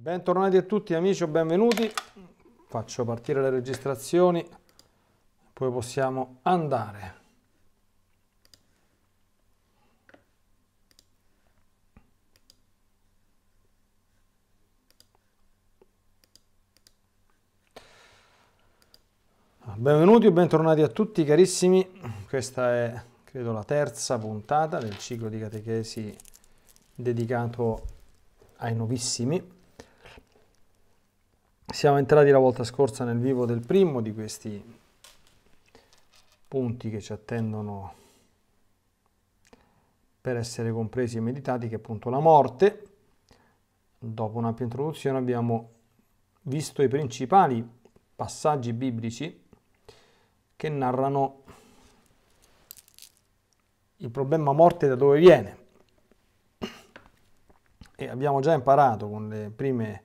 Bentornati a tutti amici o benvenuti. Faccio partire le registrazioni, poi possiamo andare. Benvenuti o bentornati a tutti carissimi, questa è credo la terza puntata del ciclo di catechesi dedicato ai novissimi siamo entrati la volta scorsa nel vivo del primo di questi punti che ci attendono per essere compresi e meditati, che è appunto la morte. Dopo un'ampia introduzione abbiamo visto i principali passaggi biblici che narrano il problema morte da dove viene. E abbiamo già imparato con le prime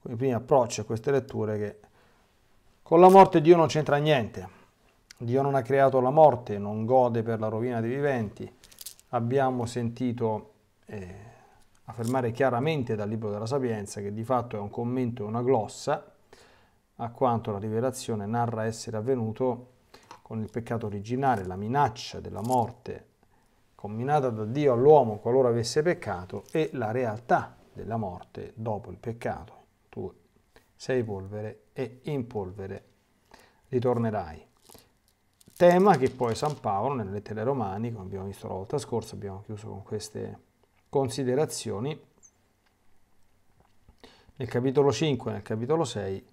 quindi prima approccio a queste letture che con la morte Dio non c'entra niente. Dio non ha creato la morte, non gode per la rovina dei viventi. Abbiamo sentito eh, affermare chiaramente dal Libro della Sapienza che di fatto è un commento e una glossa a quanto la rivelazione narra essere avvenuto con il peccato originale, la minaccia della morte combinata da Dio all'uomo qualora avesse peccato e la realtà della morte dopo il peccato sei polvere e in polvere ritornerai. Tema che poi San Paolo nelle lettere romani, come abbiamo visto la volta scorsa, abbiamo chiuso con queste considerazioni, nel capitolo 5 e nel capitolo 6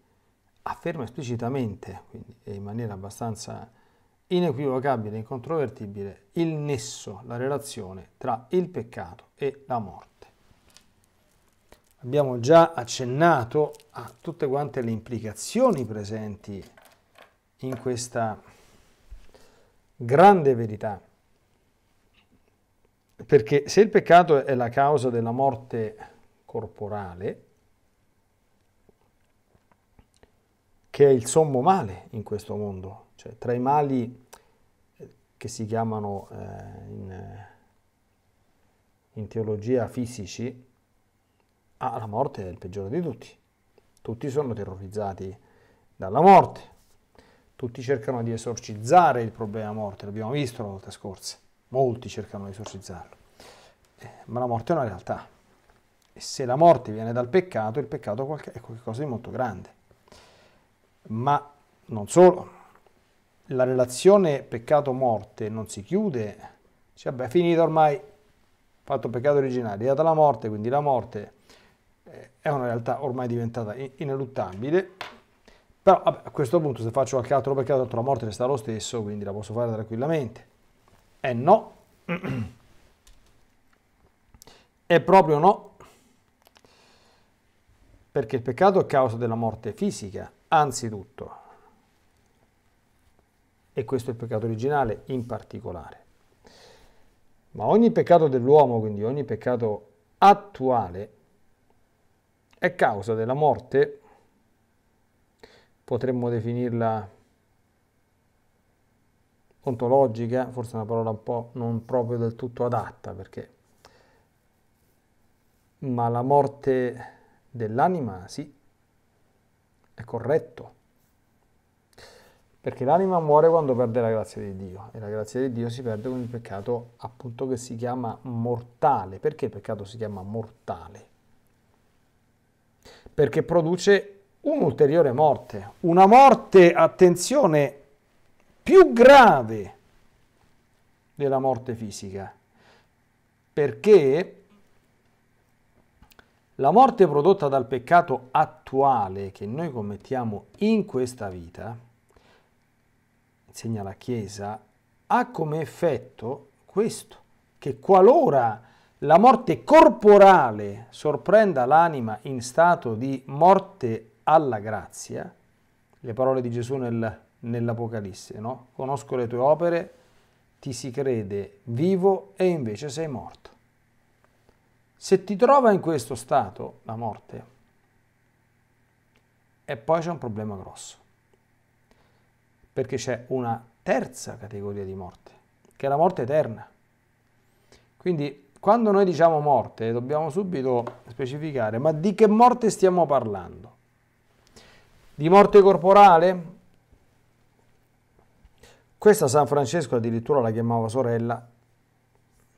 afferma esplicitamente, quindi in maniera abbastanza inequivocabile e incontrovertibile, il nesso, la relazione tra il peccato e la morte abbiamo già accennato a tutte quante le implicazioni presenti in questa grande verità. Perché se il peccato è la causa della morte corporale, che è il sommo male in questo mondo, cioè tra i mali eh, che si chiamano eh, in, eh, in teologia fisici, Ah, la morte è il peggiore di tutti. Tutti sono terrorizzati dalla morte. Tutti cercano di esorcizzare il problema morte, l'abbiamo visto la volta scorsa. Molti cercano di esorcizzarlo. Eh, ma la morte è una realtà. E se la morte viene dal peccato, il peccato è qualcosa di molto grande. Ma non solo, la relazione peccato-morte non si chiude, cioè, beh, finito ormai, fatto peccato originale, è data la morte, quindi la morte eh, è una realtà ormai diventata ineluttabile, però vabbè, a questo punto se faccio qualche altro peccato, la morte resta lo stesso, quindi la posso fare tranquillamente. E eh, no, è proprio no, perché il peccato è causa della morte fisica, anzitutto, e questo è il peccato originale in particolare. Ma ogni peccato dell'uomo, quindi ogni peccato attuale, è causa della morte, potremmo definirla ontologica, forse una parola un po' non proprio del tutto adatta, perché ma la morte dell'anima sì, è corretto, perché l'anima muore quando perde la grazia di Dio e la grazia di Dio si perde con il peccato appunto che si chiama mortale. Perché il peccato si chiama mortale? perché produce un'ulteriore morte, una morte, attenzione, più grave della morte fisica, perché la morte prodotta dal peccato attuale che noi commettiamo in questa vita, insegna la Chiesa, ha come effetto questo, che qualora la morte corporale sorprenda l'anima in stato di morte alla grazia, le parole di Gesù nel, nell'Apocalisse, no? conosco le tue opere, ti si crede vivo e invece sei morto. Se ti trova in questo stato la morte, e poi c'è un problema grosso, perché c'è una terza categoria di morte, che è la morte eterna. Quindi quando noi diciamo morte dobbiamo subito specificare, ma di che morte stiamo parlando? Di morte corporale? Questa San Francesco addirittura la chiamava sorella,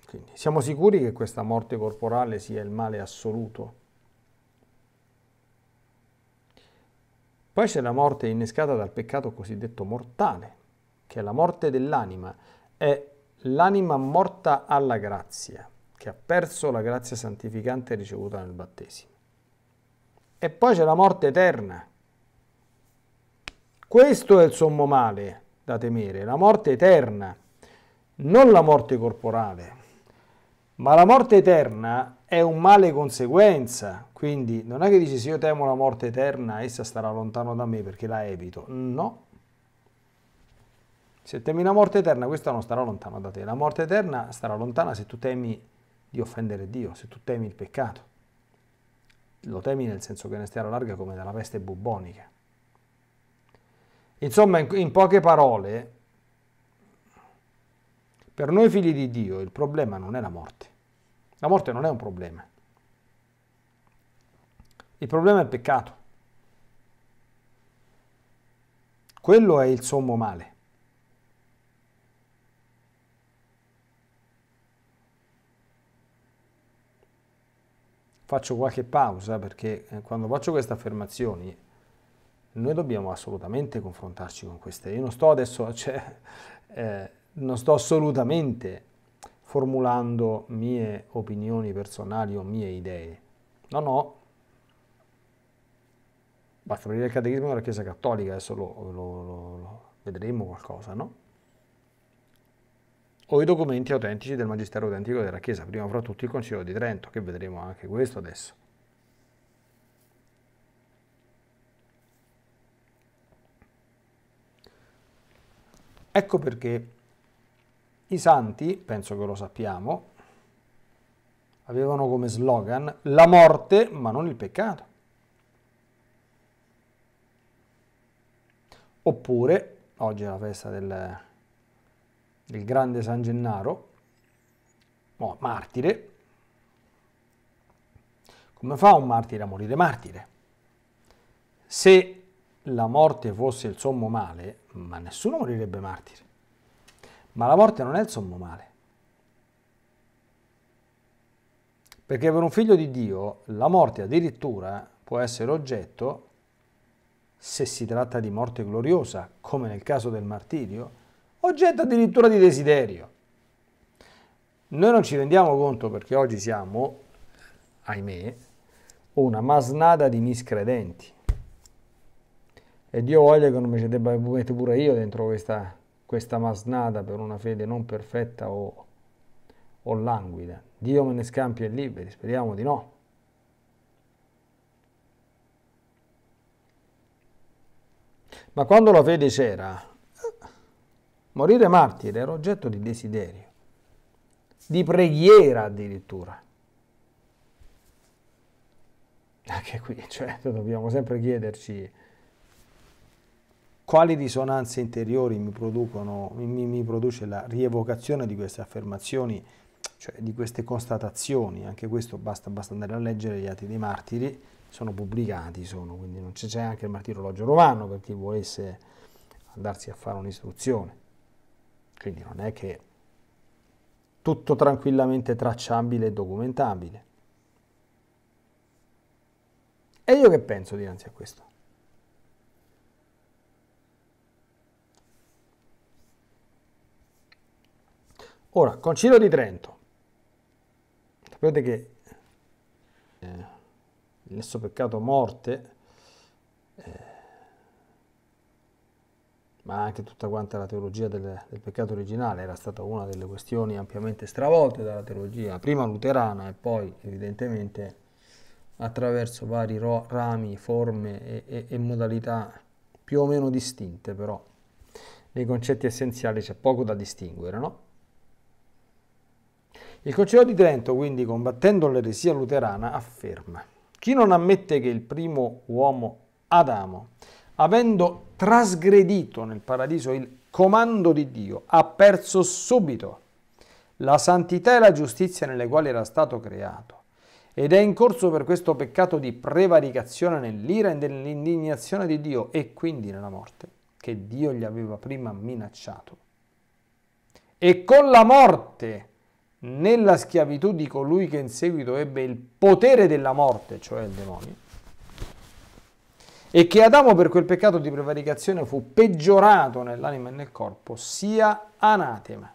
quindi siamo sicuri che questa morte corporale sia il male assoluto? Poi c'è la morte innescata dal peccato cosiddetto mortale, che è la morte dell'anima, è l'anima morta alla grazia che ha perso la grazia santificante ricevuta nel battesimo. E poi c'è la morte eterna. Questo è il sommo male da temere, la morte eterna, non la morte corporale. Ma la morte eterna è un male conseguenza, quindi non è che dici se io temo la morte eterna, essa starà lontano da me perché la evito. No. Se temi la morte eterna, questa non starà lontana da te. La morte eterna starà lontana se tu temi di offendere Dio, se tu temi il peccato. Lo temi nel senso che ne stia alla larga come dalla peste bubbonica. Insomma, in, poche parole, per noi figli di Dio il problema non è la morte. La morte non è un problema. Il problema è il peccato. Quello è il sommo male. faccio qualche pausa perché eh, quando faccio queste affermazioni noi dobbiamo assolutamente confrontarci con queste. Io non sto adesso, cioè, eh, non sto assolutamente formulando mie opinioni personali o mie idee. No, no. Basta aprire il catechismo della Chiesa Cattolica, adesso lo, lo, lo, lo vedremo qualcosa, no? o i documenti autentici del Magistero autentico della Chiesa, prima fra tutti il Concilio di Trento, che vedremo anche questo adesso. Ecco perché i santi, penso che lo sappiamo, avevano come slogan la morte ma non il peccato. Oppure, oggi è la festa del del grande San Gennaro, oh, martire, come fa un martire a morire martire? Se la morte fosse il sommo male, ma nessuno morirebbe martire. Ma la morte non è il sommo male. Perché per un figlio di Dio la morte addirittura può essere oggetto, se si tratta di morte gloriosa, come nel caso del martirio, oggetto addirittura di desiderio. Noi non ci rendiamo conto perché oggi siamo, ahimè, una masnada di miscredenti. E Dio voglia che non mi ci debba mettere pure io dentro questa, questa masnada per una fede non perfetta o, o languida. Dio me ne scampi e liberi, speriamo di no. Ma quando la fede c'era, Morire martire era oggetto di desiderio, di preghiera addirittura. Anche qui, cioè, dobbiamo sempre chiederci quali risonanze interiori mi, producono, mi, mi produce la rievocazione di queste affermazioni, cioè di queste constatazioni. Anche questo basta, basta andare a leggere gli Atti dei Martiri, sono pubblicati, sono, quindi c'è anche il martirologio romano per chi volesse andarsi a fare un'istruzione. Quindi non è che tutto tranquillamente tracciabile e documentabile. E io che penso dinanzi a questo? Ora, Concilio di Trento. Sapete che eh, il nostro peccato morte eh, ma anche tutta quanta la teologia del, del, peccato originale era stata una delle questioni ampiamente stravolte dalla teologia, prima luterana e poi evidentemente attraverso vari ro, rami, forme e, e, e modalità più o meno distinte, però nei concetti essenziali c'è poco da distinguere, no? Il Concilio di Trento, quindi, combattendo l'eresia luterana, afferma: Chi non ammette che il primo uomo Adamo, avendo trasgredito nel paradiso il comando di Dio, ha perso subito la santità e la giustizia nelle quali era stato creato ed è in corso per questo peccato di prevaricazione nell'ira e nell'indignazione di Dio e quindi nella morte che Dio gli aveva prima minacciato. E con la morte nella schiavitù di colui che in seguito ebbe il potere della morte, cioè il demonio, e che Adamo per quel peccato di prevaricazione fu peggiorato nell'anima e nel corpo, sia anatema.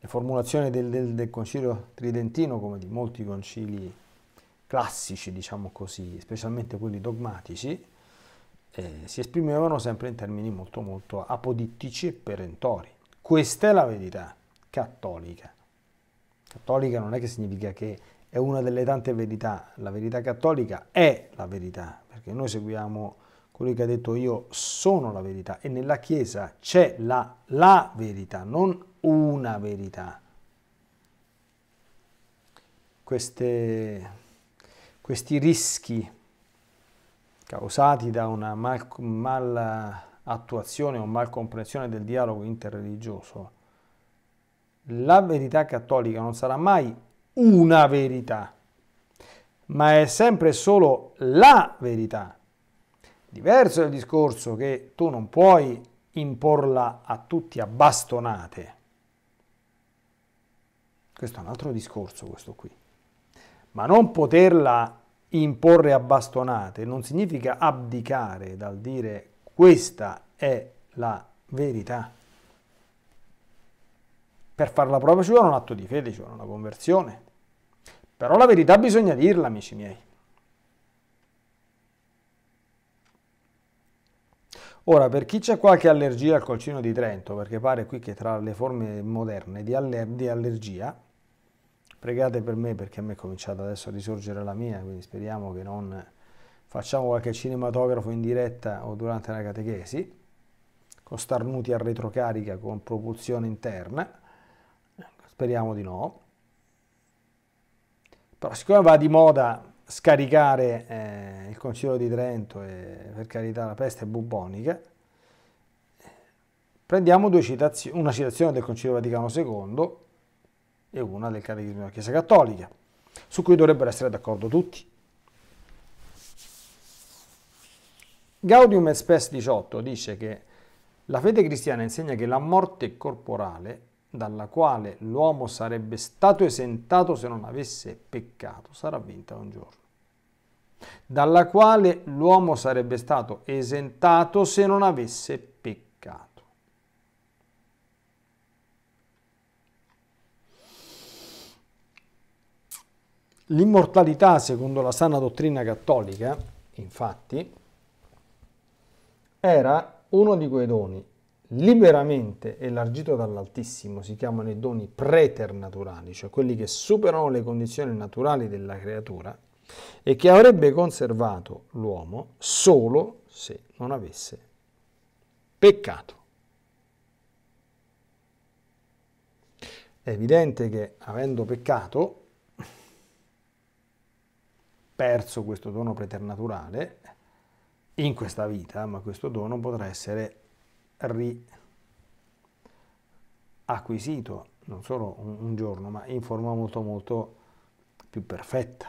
Le formulazioni del, del, del concilio tridentino, come di molti concili classici, diciamo così, specialmente quelli dogmatici, eh, si esprimevano sempre in termini molto molto apodittici e perentori. Questa è la verità cattolica. Cattolica non è che significa che è una delle tante verità. La verità cattolica è la verità, perché noi seguiamo quello che ha detto io, sono la verità e nella Chiesa c'è la, la verità, non una verità. Queste, questi rischi causati da una mal, mal attuazione o mal comprensione del dialogo interreligioso, la verità cattolica non sarà mai una verità, ma è sempre solo la verità. Diverso è il discorso che tu non puoi imporla a tutti a bastonate. Questo è un altro discorso, questo qui. Ma non poterla imporre a bastonate non significa abdicare dal dire questa è la verità. Per farla propria ci vuole un atto di fede, ci vuole una conversione. Però la verità bisogna dirla, amici miei. Ora, per chi c'è qualche allergia al colcino di Trento, perché pare qui che tra le forme moderne di, aller di, allergia, pregate per me perché a me è cominciata adesso a risorgere la mia, quindi speriamo che non facciamo qualche cinematografo in diretta o durante la catechesi, con starnuti a retrocarica con propulsione interna, Speriamo di no. Però siccome va di moda scaricare eh, il Concilio di Trento e per carità la peste bubonica, prendiamo citazio una citazione del Concilio Vaticano II e una del Catechismo della Chiesa Cattolica, su cui dovrebbero essere d'accordo tutti. Gaudium et Spes 18 dice che la fede cristiana insegna che la morte corporale dalla quale l'uomo sarebbe stato esentato se non avesse peccato, sarà vinta un giorno. Dalla quale l'uomo sarebbe stato esentato se non avesse peccato. L'immortalità, secondo la sana dottrina cattolica, infatti, era uno di quei doni liberamente elargito dall'Altissimo si chiamano i doni preternaturali, cioè quelli che superano le condizioni naturali della creatura e che avrebbe conservato l'uomo solo se non avesse peccato. È evidente che avendo peccato, perso questo dono preternaturale, in questa vita, ma questo dono potrà essere riacquisito non solo un, un giorno, ma in forma molto molto più perfetta,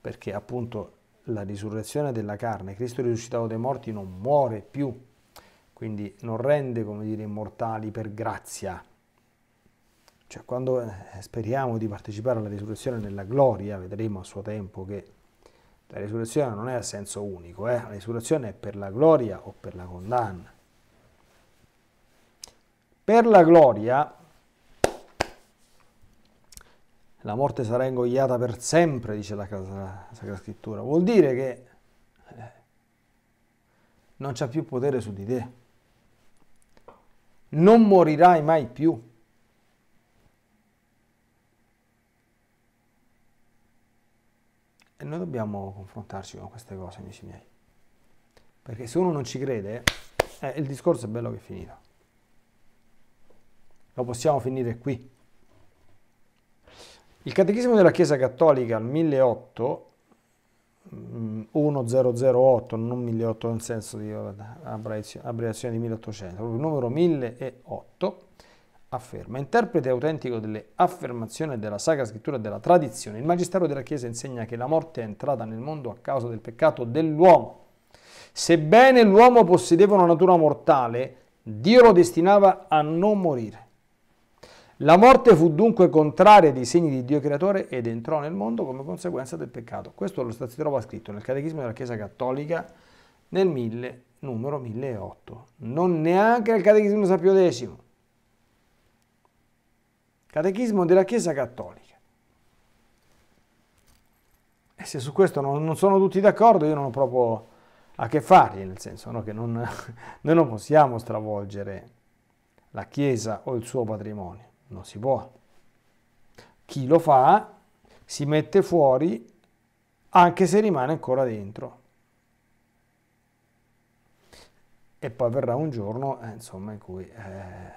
perché appunto la risurrezione della carne, Cristo risuscitato dai morti non muore più, quindi non rende, come dire, immortali per grazia. Cioè quando eh, speriamo di partecipare alla risurrezione nella gloria, vedremo a suo tempo che la risurrezione non è a senso unico, eh? la risurrezione è per la gloria o per la condanna. Per la gloria, la morte sarà ingoiata per sempre, dice la, la Sacra Scrittura, vuol dire che eh, non c'è più potere su di te. Non morirai mai più. E noi dobbiamo confrontarci con queste cose, amici miei. Perché se uno non ci crede, eh, il discorso è bello che è finito lo possiamo finire qui. Il Catechismo della Chiesa Cattolica al 1008, 1008, mm, non 1008 nel senso di abbreviazione di 1800, proprio il numero 1008, afferma, interprete autentico delle affermazioni della Sacra Scrittura e della tradizione, il Magistero della Chiesa insegna che la morte è entrata nel mondo a causa del peccato dell'uomo. Sebbene l'uomo possedeva una natura mortale, Dio lo destinava a non morire. La morte fu dunque contraria ai segni di Dio creatore ed entrò nel mondo come conseguenza del peccato. Questo lo si trova scritto nel Catechismo della Chiesa Cattolica nel 1000, numero 1008. Non neanche nel Catechismo Sapio X. Catechismo della Chiesa Cattolica. E se su questo non, non sono tutti d'accordo, io non ho proprio a che fargli, nel senso no, che non, noi non possiamo stravolgere la Chiesa o il suo patrimonio. Non si può. Chi lo fa si mette fuori anche se rimane ancora dentro. E poi verrà un giorno, eh, insomma, in cui eh,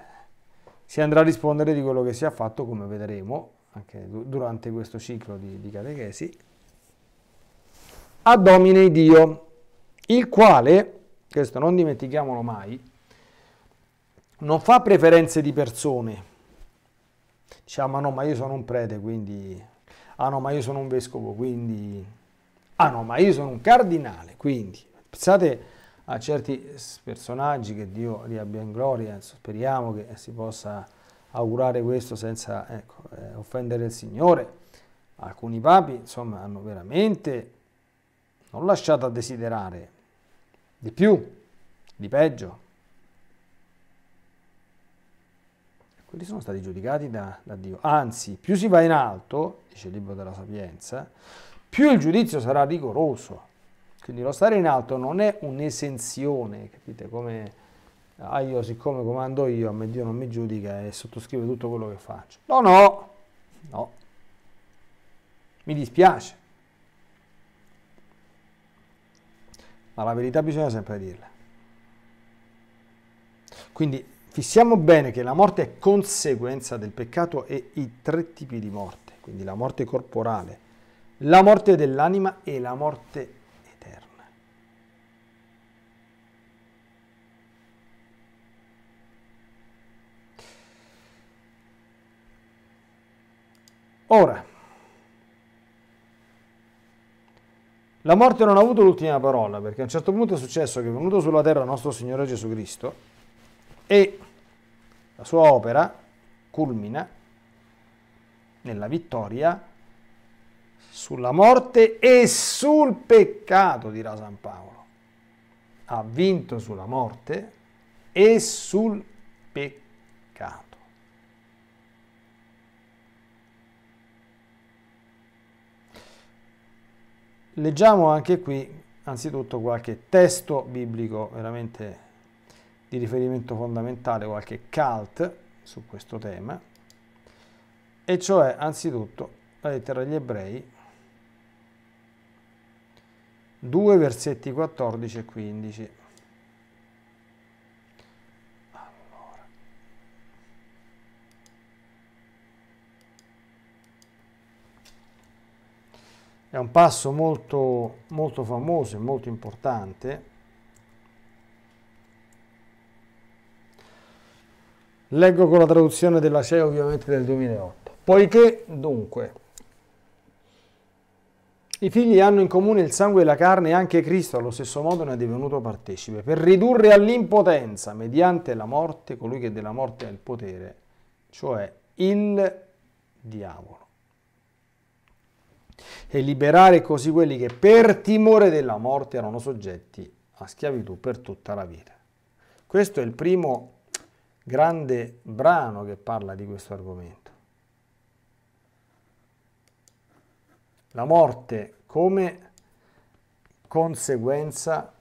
si andrà a rispondere di quello che si è fatto, come vedremo anche durante questo ciclo di, di catechesi. A domine Dio, il quale, questo non dimentichiamolo mai, non fa preferenze di persone, diciamo, ah no ma io sono un prete quindi ah no ma io sono un vescovo quindi ah no ma io sono un cardinale quindi pensate a certi personaggi che Dio li abbia in gloria speriamo che si possa augurare questo senza ecco, eh, offendere il Signore alcuni papi insomma hanno veramente non lasciato a desiderare di più di peggio quelli sono stati giudicati da, da Dio. Anzi, più si va in alto, dice il libro della sapienza, più il giudizio sarà rigoroso. Quindi lo stare in alto non è un'esenzione, capite? Come ah, io siccome comando io, a me Dio non mi giudica e sottoscrive tutto quello che faccio. No, no, no. Mi dispiace. Ma la verità bisogna sempre dirla. Quindi Fissiamo bene che la morte è conseguenza del peccato e i tre tipi di morte, quindi la morte corporale, la morte dell'anima e la morte eterna. Ora, La morte non ha avuto l'ultima parola perché a un certo punto è successo che è venuto sulla terra nostro Signore Gesù Cristo e la sua opera culmina nella vittoria sulla morte e sul peccato, dirà San Paolo. Ha vinto sulla morte e sul peccato. Leggiamo anche qui anzitutto qualche testo biblico veramente di riferimento fondamentale, qualche cult su questo tema, e cioè anzitutto la lettera agli ebrei 2 versetti 14 e 15. Allora. È un passo molto, molto famoso e molto importante Leggo con la traduzione della CE ovviamente del 2008. Poiché, dunque, i figli hanno in comune il sangue e la carne e anche Cristo allo stesso modo ne è divenuto partecipe, per ridurre all'impotenza, mediante la morte, colui che della morte ha il potere, cioè il diavolo. E liberare così quelli che per timore della morte erano soggetti a schiavitù per tutta la vita. Questo è il primo grande brano che parla di questo argomento. La morte come conseguenza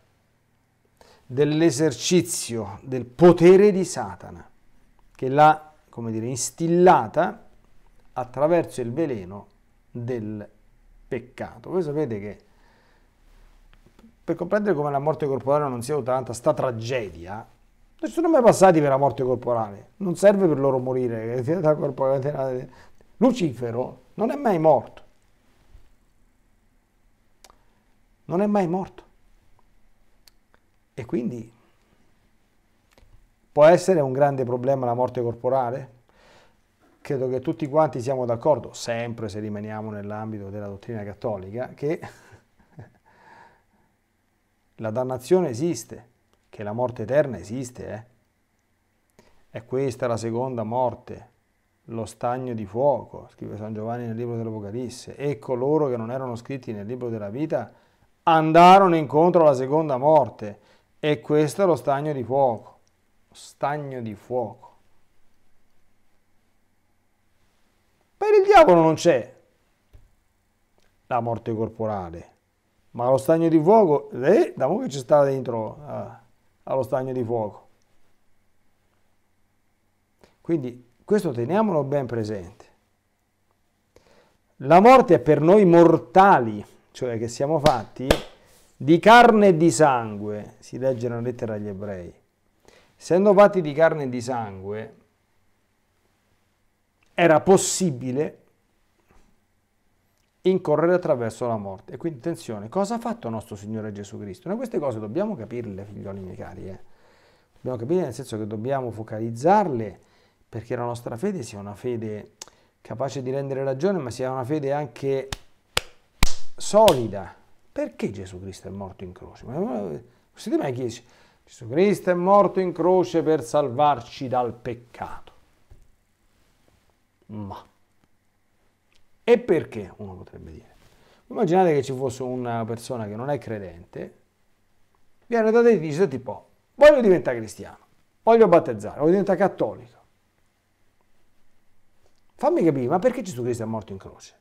dell'esercizio del potere di Satana, che l'ha, come dire, instillata attraverso il veleno del peccato. Voi sapete che per comprendere come la morte corporale non sia tanta sta tragedia, non sono mai passati per la morte corporale, non serve per loro morire. Lucifero non è mai morto. Non è mai morto. E quindi può essere un grande problema la morte corporale? Credo che tutti quanti siamo d'accordo, sempre se rimaniamo nell'ambito della dottrina cattolica, che la dannazione esiste che la morte eterna esiste, eh? È questa la seconda morte, lo stagno di fuoco, scrive San Giovanni nel libro dell'Apocalisse, e coloro che non erano scritti nel libro della vita andarono incontro alla seconda morte, e questo è lo stagno di fuoco, stagno di fuoco. Per il diavolo non c'è la morte corporale, ma lo stagno di fuoco, eh, da mo' che ci sta dentro... Ah allo stagno di fuoco. Quindi questo teniamolo ben presente. La morte è per noi mortali, cioè che siamo fatti di carne e di sangue, si legge nella lettera agli ebrei. Essendo fatti di carne e di sangue, era possibile incorrere attraverso la morte. E quindi attenzione, cosa ha fatto nostro Signore Gesù Cristo? Noi queste cose dobbiamo capirle, figlioli miei cari. Eh? Dobbiamo capirle nel senso che dobbiamo focalizzarle perché la nostra fede sia una fede capace di rendere ragione, ma sia una fede anche solida. Perché Gesù Cristo è morto in croce? Ma siete mai chiesti? Gesù Cristo è morto in croce per salvarci dal peccato. Ma e perché, uno potrebbe dire. Immaginate che ci fosse una persona che non è credente, viene da te e dice, senti voglio diventare cristiano, voglio battezzare, voglio diventare cattolico. Fammi capire, ma perché Gesù Cristo è morto in croce?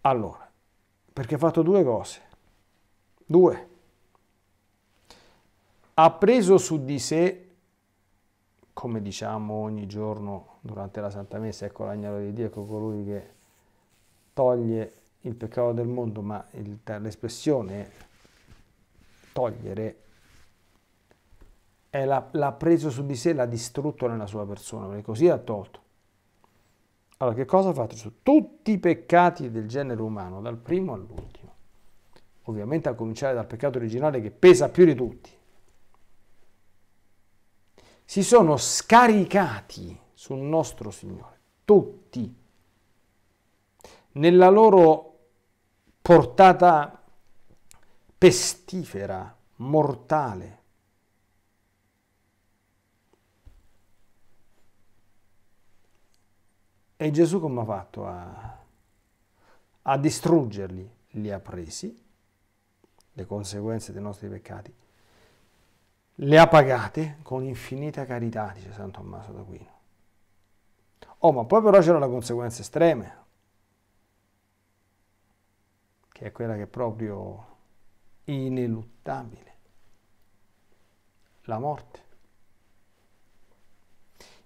Allora, perché ha fatto due cose. Due ha preso su di sé, come diciamo ogni giorno durante la Santa Messa, ecco l'agnello di Dio, ecco colui che toglie il peccato del mondo, ma il, l'espressione togliere è la, l'ha preso su di sé, l'ha distrutto nella sua persona, perché così ha tolto. Allora, che cosa ha fatto su tutti i peccati del genere umano, dal primo all'ultimo? Ovviamente a cominciare dal peccato originale che pesa più di tutti si sono scaricati sul nostro Signore, tutti, nella loro portata pestifera, mortale. E Gesù come ha fatto a, a distruggerli? Li ha presi, le conseguenze dei nostri peccati, le ha pagate con infinita carità, dice San Tommaso d'Aquino. Oh, ma poi però c'erano conseguenze estreme, che è quella che è proprio ineluttabile, la morte.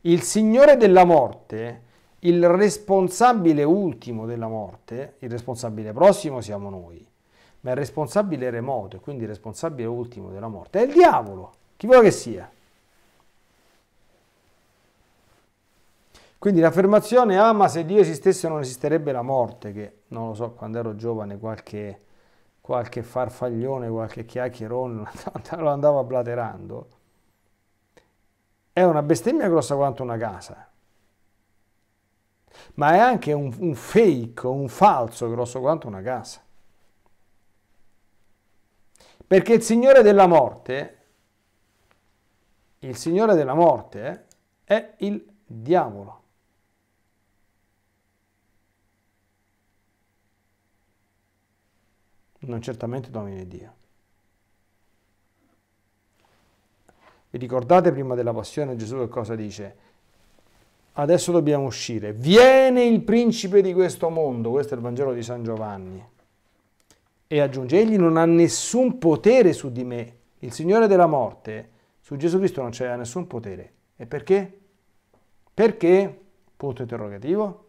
Il Signore della morte, il responsabile ultimo della morte, il responsabile prossimo siamo noi, ma il responsabile remoto e quindi il responsabile ultimo della morte è il diavolo chi vuole che sia. Quindi l'affermazione ah ma se Dio esistesse non esisterebbe la morte, che non lo so, quando ero giovane qualche, qualche farfaglione, qualche chiacchierone lo andava blaterando, è una bestemmia grossa quanto una casa. Ma è anche un, un fake, un falso grosso quanto una casa. Perché il Signore della morte il signore della morte eh, è il diavolo. Non certamente domine Dio. Vi ricordate prima della passione Gesù che cosa dice? Adesso dobbiamo uscire. Viene il principe di questo mondo, questo è il Vangelo di San Giovanni. E aggiunge, egli non ha nessun potere su di me. Il Signore della morte su Gesù Cristo non c'era nessun potere. E perché? Perché? Punto interrogativo.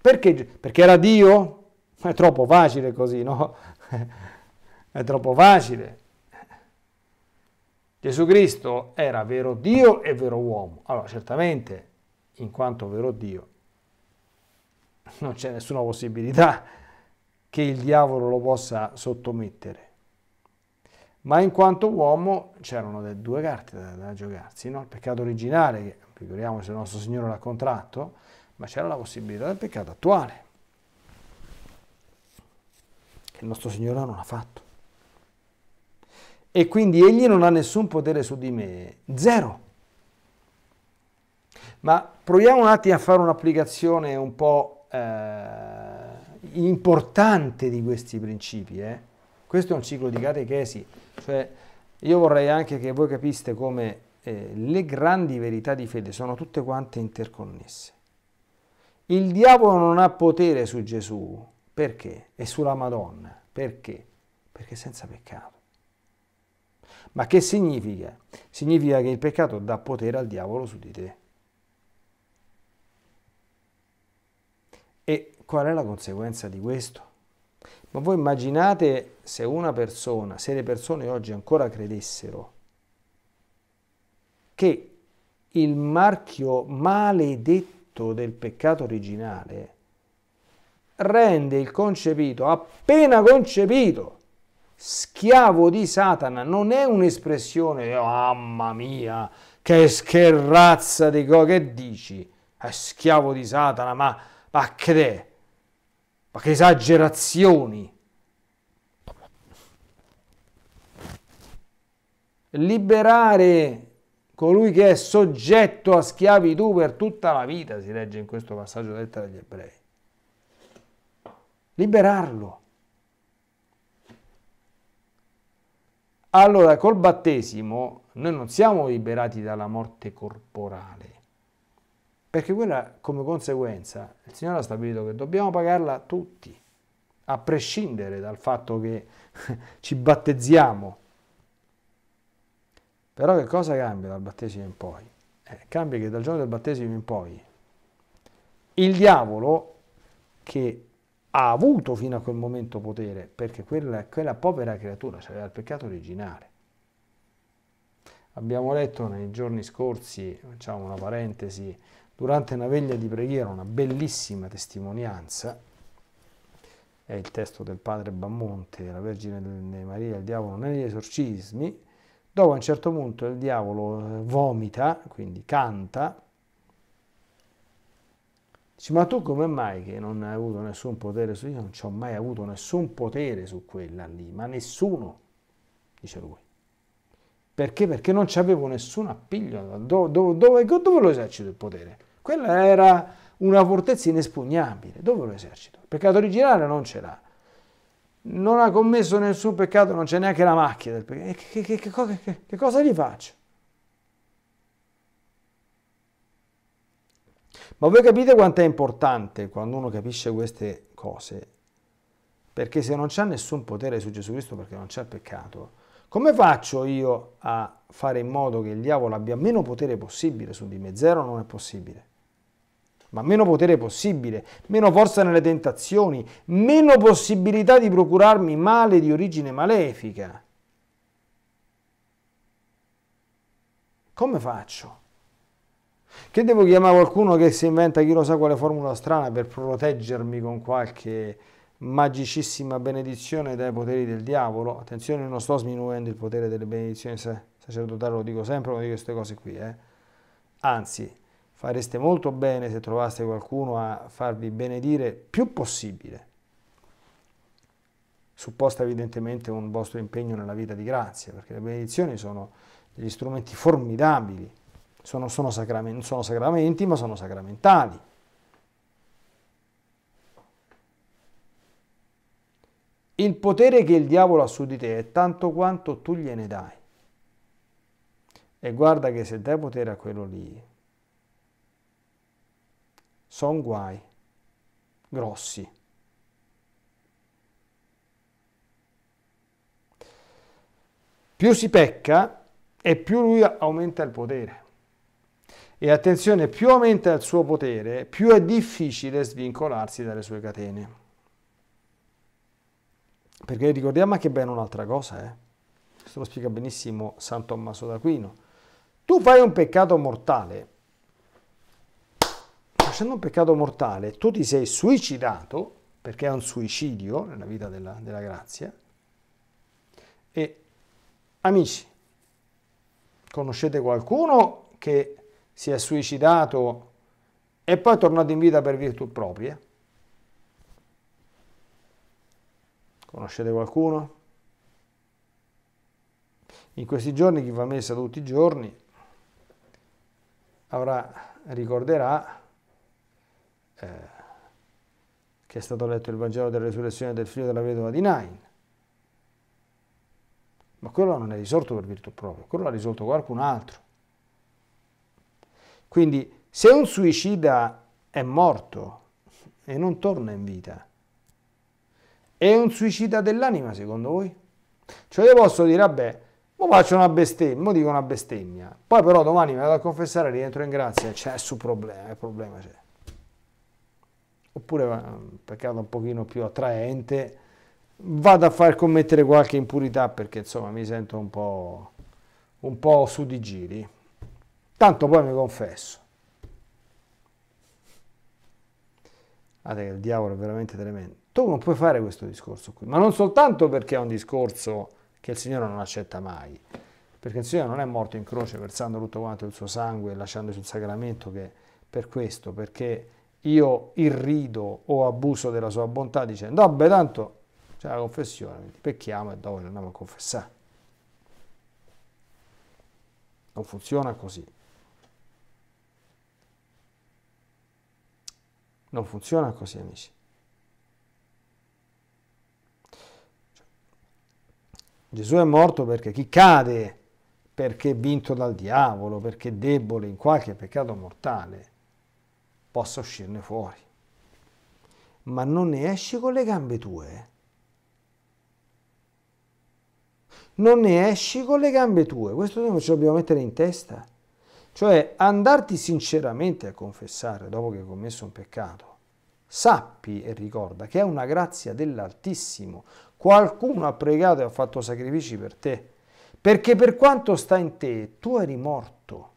Perché? Perché era Dio? È troppo facile così, no? È troppo facile. Gesù Cristo era vero Dio e vero uomo. Allora, certamente, in quanto vero Dio, non c'è nessuna possibilità che il diavolo lo possa sottomettere ma in quanto uomo c'erano due carte da, da giocarsi, no? il peccato originale, che figuriamoci il nostro Signore l'ha contratto, ma c'era la possibilità del peccato attuale, che il nostro Signore non ha fatto. E quindi egli non ha nessun potere su di me, zero. Ma proviamo un attimo a fare un'applicazione un po' eh, importante di questi principi. Eh? Questo è un ciclo di catechesi, cioè io vorrei anche che voi capiste come eh, le grandi verità di fede sono tutte quante interconnesse. Il diavolo non ha potere su Gesù, perché? E sulla Madonna, perché? Perché senza peccato. Ma che significa? Significa che il peccato dà potere al diavolo su di te. E qual è la conseguenza di questo? Ma voi immaginate se una persona, se le persone oggi ancora credessero che il marchio maledetto del peccato originale rende il concepito, appena concepito, schiavo di Satana, non è un'espressione, oh, mamma mia, che, che razza di co, che dici? È schiavo di Satana, ma, ma che è? Ma che esagerazioni! Liberare colui che è soggetto a schiavitù per tutta la vita, si legge in questo passaggio della lettera agli ebrei. Liberarlo. Allora, col battesimo noi non siamo liberati dalla morte corporale, perché quella come conseguenza, il Signore ha stabilito che dobbiamo pagarla tutti, a prescindere dal fatto che ci battezziamo. Però che cosa cambia dal battesimo in poi? Eh, cambia che dal giorno del battesimo in poi il diavolo che ha avuto fino a quel momento potere, perché quella, quella povera creatura aveva cioè il peccato originale. Abbiamo letto nei giorni scorsi, facciamo una parentesi, durante una veglia di preghiera una bellissima testimonianza, è il testo del padre Bammonte, la Vergine Maria, il diavolo negli esorcismi, dopo a un certo punto il diavolo eh, vomita, quindi canta, Dice, ma tu come mai che non hai avuto nessun potere su? Io non ci ho mai avuto nessun potere su quella lì, ma nessuno, dice lui. Perché? Perché non c'avevo nessun appiglio. Dove, dove, dove, lo esercito il potere? Quella era una fortezza inespugnabile. Dove lo esercito? Il peccato originale non ce l'ha. Non ha commesso nessun peccato, non c'è neanche la macchia del peccato. Che, che, che, che cosa gli faccio? Ma voi capite quanto è importante quando uno capisce queste cose? Perché se non c'è nessun potere su Gesù Cristo, perché non c'è il peccato, come faccio io a fare in modo che il diavolo abbia meno potere possibile su di me? Zero non è possibile. Ma meno potere possibile, meno forza nelle tentazioni, meno possibilità di procurarmi male di origine malefica. Come faccio? Che devo chiamare qualcuno che si inventa chi lo sa quale formula strana per proteggermi con qualche magicissima benedizione dai poteri del diavolo. Attenzione, non sto sminuendo il potere delle benedizioni sacerdotali, lo dico sempre quando dico queste cose qui. Eh. Anzi, fareste molto bene se trovaste qualcuno a farvi benedire più possibile. Supposta evidentemente un vostro impegno nella vita di grazia, perché le benedizioni sono degli strumenti formidabili, sono, sono, sacramen sono sacramenti ma sono sacramentali. Il potere che il diavolo ha su di te è tanto quanto tu gliene dai. E guarda che se dai potere a quello lì, sono guai grossi. Più si pecca e più lui aumenta il potere. E attenzione, più aumenta il suo potere, più è difficile svincolarsi dalle sue catene. Perché ricordiamo anche bene un'altra cosa, eh? questo lo spiega benissimo San Tommaso d'Aquino. Tu fai un peccato mortale, facendo un peccato mortale tu ti sei suicidato, perché è un suicidio nella vita della, della grazia, e amici, conoscete qualcuno che si è suicidato e poi è tornato in vita per virtù propria? Conoscete qualcuno? In questi giorni chi va a messa tutti i giorni avrà, ricorderà eh, che è stato letto il Vangelo della Resurrezione del figlio della vedova di Nain. Ma quello non è risolto per virtù propria, quello l'ha risolto qualcun altro. Quindi se un suicida è morto e non torna in vita, è un suicida dell'anima secondo voi? Cioè io posso dire, vabbè, mo faccio una bestemmia, mo dico una bestemmia, poi però domani mi vado a confessare, rientro in grazia, c'è nessun problema, il eh, problema c'è. Oppure, un eh, peccato un pochino più attraente, vado a far commettere qualche impurità perché insomma mi sento un po', un po su di giri. Tanto poi mi confesso. Guardate che il diavolo è veramente tremendo. Tu non puoi fare questo discorso qui, ma non soltanto perché è un discorso che il Signore non accetta mai, perché il Signore non è morto in croce versando tutto quanto il suo sangue e lasciandoci il sacramento che per questo, perché io irrido o abuso della sua bontà dicendo, vabbè tanto c'è la confessione, pecchiamo e dopo ci andiamo a confessare. Non funziona così. Non funziona così, amici. Gesù è morto perché chi cade, perché è vinto dal diavolo, perché è debole in qualche peccato mortale, possa uscirne fuori. Ma non ne esci con le gambe tue. Non ne esci con le gambe tue. Questo noi ce lo dobbiamo mettere in testa. Cioè andarti sinceramente a confessare dopo che hai commesso un peccato sappi e ricorda che è una grazia dell'Altissimo, Qualcuno ha pregato e ha fatto sacrifici per te, perché per quanto sta in te, tu eri morto.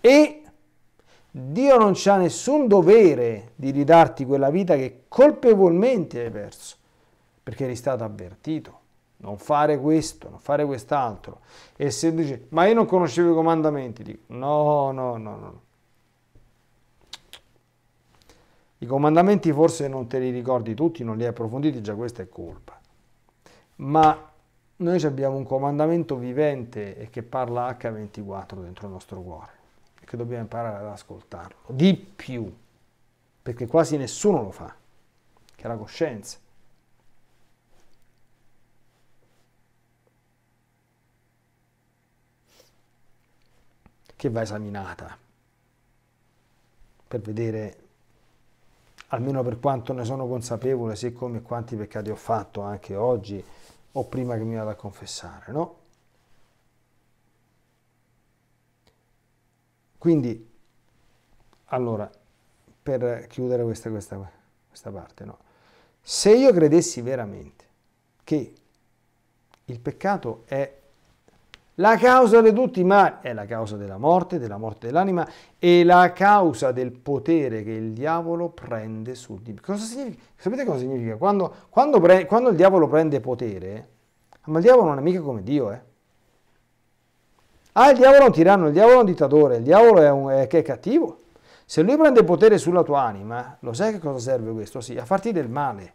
E Dio non c'ha nessun dovere di ridarti quella vita che colpevolmente hai perso, perché eri stato avvertito. Non fare questo, non fare quest'altro. E se dici, ma io non conoscevo i comandamenti, dico, no, no, no, no. I comandamenti forse non te li ricordi tutti, non li hai approfonditi, già questa è colpa. Ma noi abbiamo un comandamento vivente e che parla H24 dentro il nostro cuore e che dobbiamo imparare ad ascoltarlo. Di più, perché quasi nessuno lo fa, che è la coscienza. che va esaminata per vedere almeno per quanto ne sono consapevole, siccome sì, quanti peccati ho fatto anche oggi o prima che mi vada a confessare, no? Quindi, allora, per chiudere questa, questa, questa parte, no? Se io credessi veramente che il peccato è la causa di tutti i mali è la causa della morte, della morte dell'anima e la causa del potere che il diavolo prende su di me. Cosa significa? Sapete cosa significa? Quando, quando, pre, quando il diavolo prende potere, ma il diavolo non è mica come Dio, eh? Ah, il diavolo è un tiranno, il diavolo è un dittatore, il diavolo è, un, è che è cattivo. Se lui prende potere sulla tua anima, lo sai che cosa serve questo? Sì, a farti del male,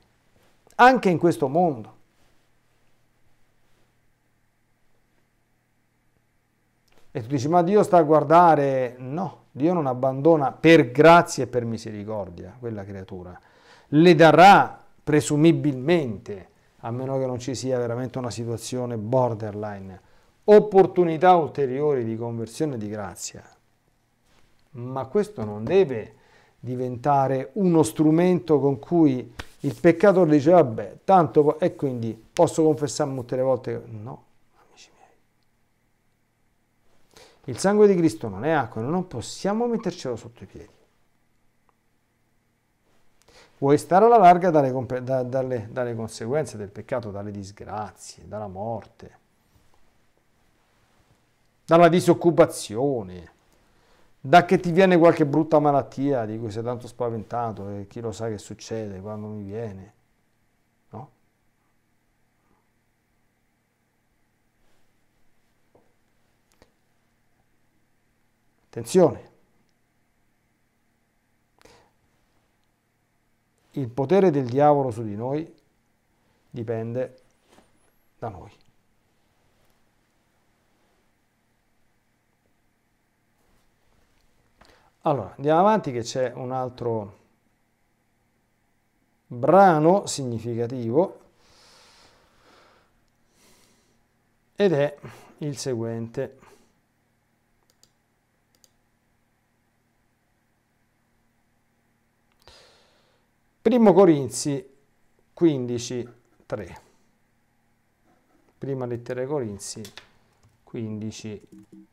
anche in questo mondo. E tu dici, ma Dio sta a guardare. No, Dio non abbandona per grazia e per misericordia quella creatura. Le darà presumibilmente, a meno che non ci sia veramente una situazione borderline, opportunità ulteriori di conversione e di grazia. Ma questo non deve diventare uno strumento con cui il peccatore dice, vabbè, tanto, e quindi posso confessarmi tutte le volte. No, Il sangue di Cristo non è acqua, non possiamo mettercelo sotto i piedi. Vuoi stare alla larga dalle, dalle, dalle conseguenze del peccato, dalle disgrazie, dalla morte, dalla disoccupazione, da che ti viene qualche brutta malattia di cui sei tanto spaventato e chi lo sa che succede quando mi viene. Attenzione. Il potere del diavolo su di noi dipende da noi. Allora, andiamo avanti che c'è un altro brano significativo ed è il seguente. Primo Corinzi 15, 3. Prima lettera Corinzi 15,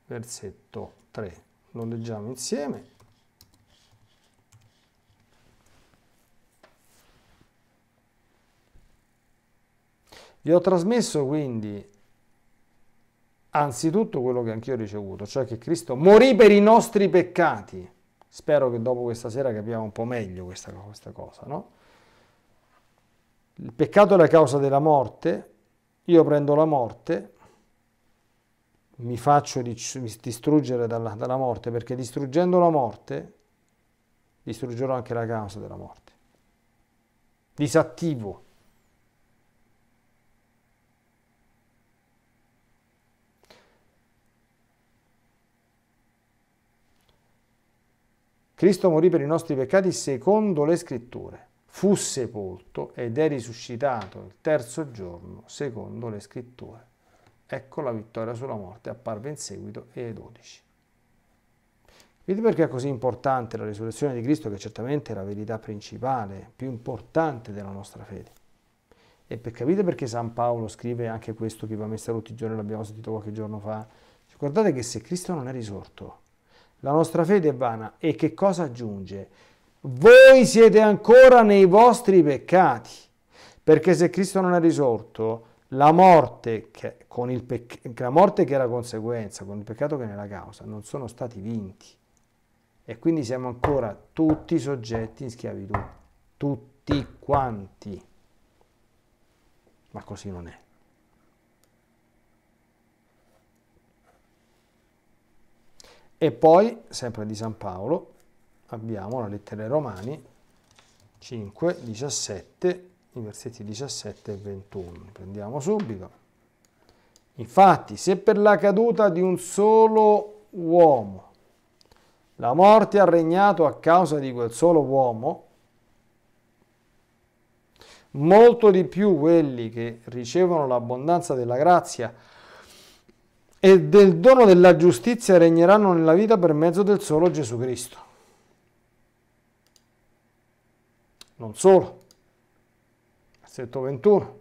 versetto 3. Lo leggiamo insieme. Vi ho trasmesso quindi anzitutto quello che anch'io ho ricevuto, cioè che Cristo morì per i nostri peccati Spero che dopo questa sera capiamo un po' meglio questa, questa cosa, no? Il peccato è la causa della morte, io prendo la morte, mi faccio distruggere dalla, dalla morte, perché distruggendo la morte distruggerò anche la causa della morte. Disattivo Cristo morì per i nostri peccati secondo le scritture, fu sepolto ed è risuscitato il terzo giorno secondo le scritture. Ecco la vittoria sulla morte apparve in seguito ai 12. Vedi perché è così importante la risurrezione di Cristo, che certamente è la verità principale, più importante della nostra fede. E per capire perché San Paolo scrive anche questo, che va messa tutti i giorni, l'abbiamo sentito qualche giorno fa, cioè, guardate che se Cristo non è risorto, la nostra fede è vana e che cosa aggiunge? Voi siete ancora nei vostri peccati, perché se Cristo non è risorto, la morte che, con il pec- la morte che era conseguenza, con il peccato che ne era causa, non sono stati vinti. E quindi siamo ancora tutti soggetti in schiavitù, tutti quanti. Ma così non è. E poi, sempre di San Paolo, abbiamo la lettera ai Romani 5, 17, i versetti 17 e 21. Prendiamo subito. Infatti, se per la caduta di un solo uomo la morte ha regnato a causa di quel solo uomo, molto di più quelli che ricevono l'abbondanza della grazia e del dono della giustizia regneranno nella vita per mezzo del solo Gesù Cristo. Non solo. Versetto 21.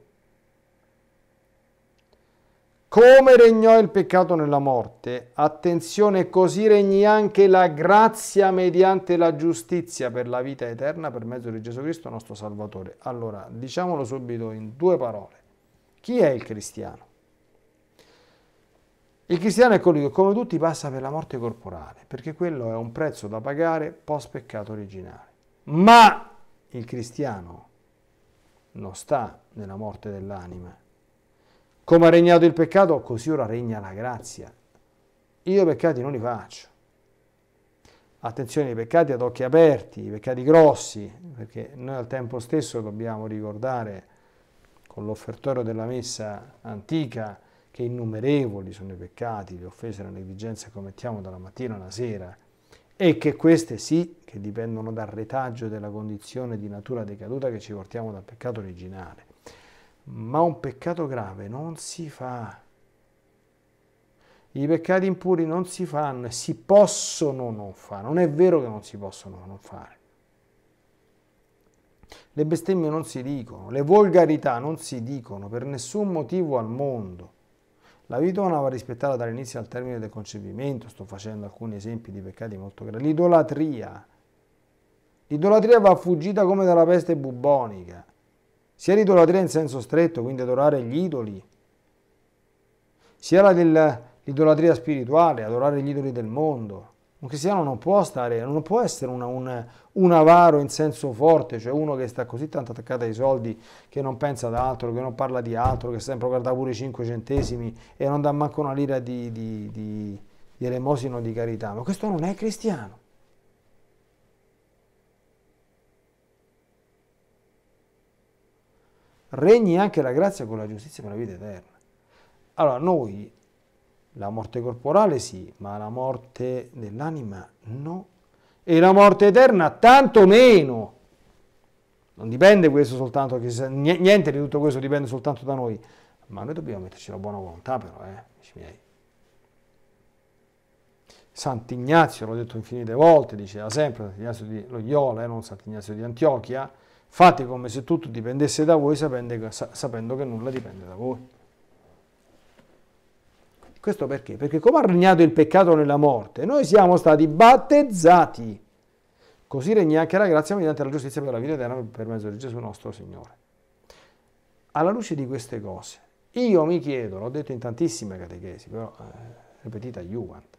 Come regnò il peccato nella morte, attenzione, così regni anche la grazia mediante la giustizia per la vita eterna per mezzo di Gesù Cristo nostro Salvatore. Allora, diciamolo subito in due parole. Chi è il cristiano? Il cristiano è colui che come tutti passa per la morte corporale, perché quello è un prezzo da pagare post peccato originale. Ma il cristiano non sta nella morte dell'anima. Come ha regnato il peccato, così ora regna la grazia. Io peccati non li faccio. Attenzione ai peccati ad occhi aperti, i peccati grossi, perché noi al tempo stesso dobbiamo ricordare con l'offertorio della messa antica, che innumerevoli sono i peccati, le offese, e la negligenza che commettiamo dalla mattina alla sera, e che queste sì, che dipendono dal retaggio della condizione di natura decaduta che ci portiamo dal peccato originale. Ma un peccato grave non si fa. I peccati impuri non si fanno e si possono non fare. Non è vero che non si possono non fare. Le bestemmie non si dicono, le volgarità non si dicono per nessun motivo al mondo. La vita va rispettata dall'inizio al termine del concepimento, sto facendo alcuni esempi di peccati molto gravi. L'idolatria. L'idolatria va fuggita come dalla peste bubbonica. Sia l'idolatria in senso stretto, quindi adorare gli idoli, sia l'idolatria spirituale, adorare gli idoli del mondo. Un cristiano non può stare, non può essere una, un, un, avaro in senso forte, cioè uno che sta così tanto attaccato ai soldi, che non pensa ad altro, che non parla di altro, che sempre guarda pure i 5 centesimi e non dà manco una lira di, di, di, di elemosina o di carità. Ma questo non è cristiano. Regni anche la grazia con la giustizia per la vita eterna. Allora, noi la morte corporale sì, ma la morte dell'anima no. E la morte eterna tanto meno. Non dipende questo soltanto, niente di tutto questo dipende soltanto da noi. Ma noi dobbiamo metterci la buona volontà però, eh, amici miei. Sant'Ignazio, l'ho detto infinite volte, diceva sempre Sant'Ignazio di Loyola eh, non Sant'Ignazio di Antiochia, fate come se tutto dipendesse da voi sapendo che nulla dipende da voi. Questo perché? Perché come ha regnato il peccato nella morte, noi siamo stati battezzati. Così regna anche la grazia mediante la giustizia per la vita eterna per mezzo di Gesù nostro Signore. Alla luce di queste cose, io mi chiedo, l'ho detto in tantissime catechesi, però eh, ripetita Juvent,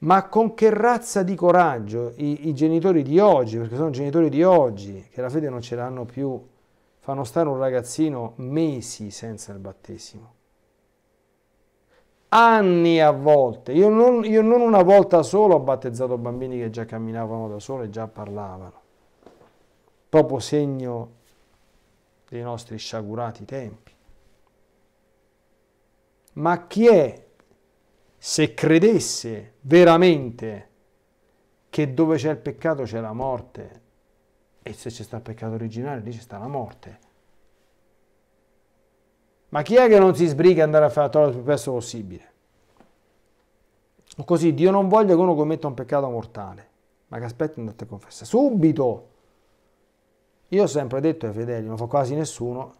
ma con che razza di coraggio i, i, genitori di oggi, perché sono genitori di oggi, che la fede non ce l'hanno più, fanno stare un ragazzino mesi senza il battesimo? anni a volte. Io non, io non una volta solo ho battezzato bambini che già camminavano da soli e già parlavano. Proprio segno dei nostri sciagurati tempi. Ma chi è, se credesse veramente che dove c'è il peccato c'è la morte, e se c'è sta il peccato originale lì c'è sta la morte, ma chi è che non si sbriga ad andare a fare la Torah il più presto possibile? Così Dio non voglia che uno commetta un peccato mortale, ma che aspetti andate a confessa subito. Io ho sempre detto ai fedeli, non fa quasi nessuno,